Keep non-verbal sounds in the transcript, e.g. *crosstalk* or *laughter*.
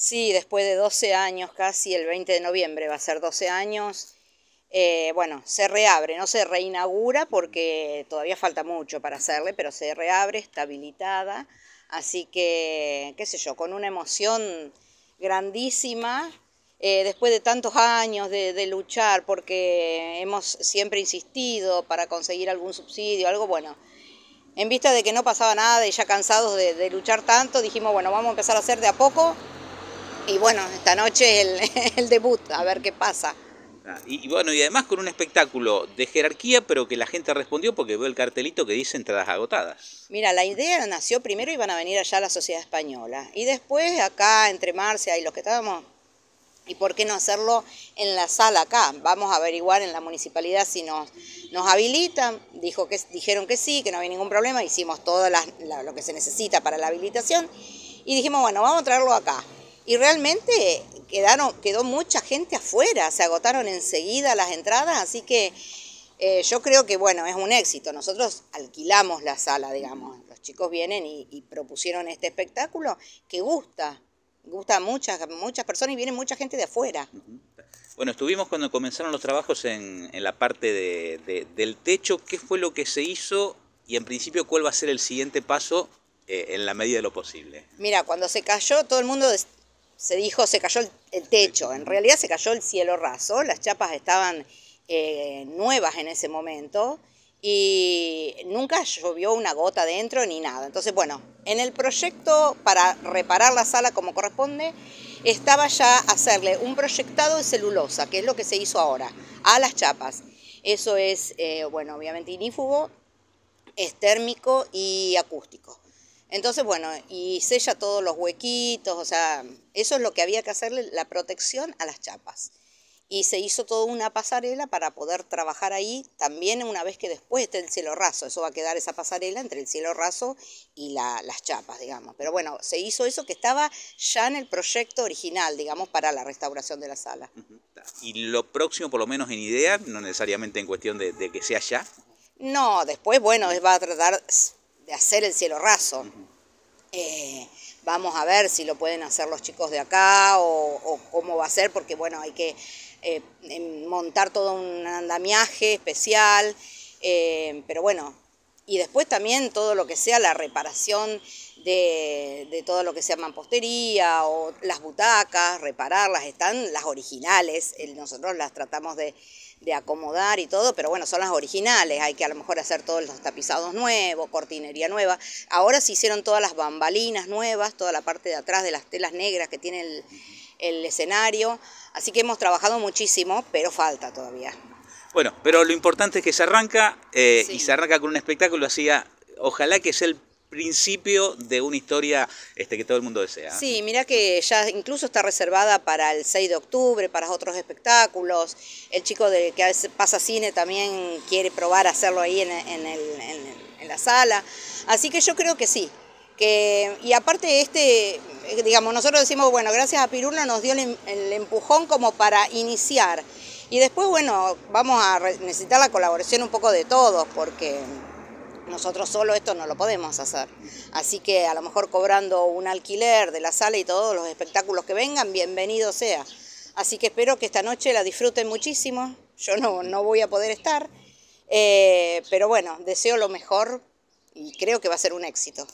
Sí, después de 12 años casi, el 20 de noviembre va a ser 12 años. Eh, bueno, se reabre, no se reinaugura porque todavía falta mucho para hacerle, pero se reabre, está habilitada. Así que, qué sé yo, con una emoción grandísima, eh, después de tantos años de, luchar, porque hemos siempre insistido para conseguir algún subsidio, algo bueno. En vista de que no pasaba nada y ya cansados de, de luchar tanto, dijimos, bueno, vamos a empezar a hacer de a poco y bueno, esta noche *laughs* el, debut, a ver qué pasa. Ah, y, bueno, y además con un espectáculo de jerarquía, pero que la gente respondió porque veo el cartelito que dice entradas agotadas. Mira, la idea nació primero iban a venir allá a la Sociedad Española. Y después acá entre Marcia y los que estábamos, ¿y por qué no hacerlo en la sala acá? Vamos a averiguar en la municipalidad si nos, habilitan. Dijo que, dijeron que sí, que no había ningún problema. Hicimos todo lo que se necesita para la habilitación. Y dijimos, bueno, vamos a traerlo acá y realmente quedaron, quedó mucha gente afuera, se agotaron enseguida las entradas, así que eh, yo creo que bueno, es un éxito. Nosotros alquilamos la sala, digamos, los chicos vienen y, propusieron este espectáculo que gusta, gusta a muchas, muchas personas y viene mucha gente de afuera. Bueno, estuvimos cuando comenzaron los trabajos en, en la parte del techo, ¿qué fue lo que se hizo? Y en principio, ¿cuál va a ser el siguiente paso eh, en la medida de lo posible. Mira, cuando se cayó, todo el mundo se dijo, se cayó el, techo, en realidad se cayó el cielo raso, las chapas estaban eh, nuevas en ese momento y nunca llovió una gota dentro ni nada. Entonces, bueno, en el proyecto para reparar la sala como corresponde, estaba ya hacerle un proyectado de celulosa, que es lo que se hizo ahora, a las chapas. Eso es, eh, bueno, obviamente inífugo, es térmico y acústico. Entonces, bueno, y sella todos los huequitos, o sea, eso es lo que había que hacerle, la protección a las chapas. Y se hizo toda una pasarela para poder trabajar ahí también una vez que después esté el cielo raso. Eso va a quedar esa pasarela entre el cielo raso y las chapas, digamos. Pero bueno, se hizo eso que estaba ya en el proyecto original, digamos, para la restauración de la sala. Y lo próximo, por lo menos en idea, no necesariamente en cuestión de, de que sea ya. No, después, bueno, va a tratar de hacer el cielo raso. Eh, vamos a ver si lo pueden hacer los chicos de acá o, cómo va a ser, porque bueno, hay que eh, em, montar todo un andamiaje especial, eh, pero bueno, y después también todo lo que sea la reparación de, todo lo que sea mampostería o las butacas, repararlas, están las originales, nosotros las tratamos de, de acomodar y todo, pero bueno, son las originales, hay que a lo mejor hacer todos los tapizados nuevos, cortinería nueva. Ahora se hicieron todas las bambalinas nuevas, toda la parte de atrás de las telas negras que tiene el, escenario, así que hemos trabajado muchísimo, pero falta todavía. Bueno, pero lo importante es que se arranca eh, y se arranca con un espectáculo así, ah, ojalá que sea el principio de una historia este, que todo el mundo desea. Sí, mira que ya incluso está reservada para el 6 de octubre, para otros espectáculos. El chico de, que pasa cine también quiere probar hacerlo ahí en, la sala. Así que yo creo que sí, y aparte este, digamos, nosotros decimos, bueno, gracias a Piruna nos dio em, el, empujón como para iniciar. Y después, bueno, vamos a necesitar la colaboración un poco de todos, porque nosotros solo esto no lo podemos hacer. Así que a lo mejor cobrando un alquiler de la sala y todos los espectáculos que vengan, bienvenido sea. Así que espero que esta noche la disfruten muchísimo. Yo no, no voy a poder estar, eh, pero bueno, deseo lo mejor y creo que va a ser un éxito.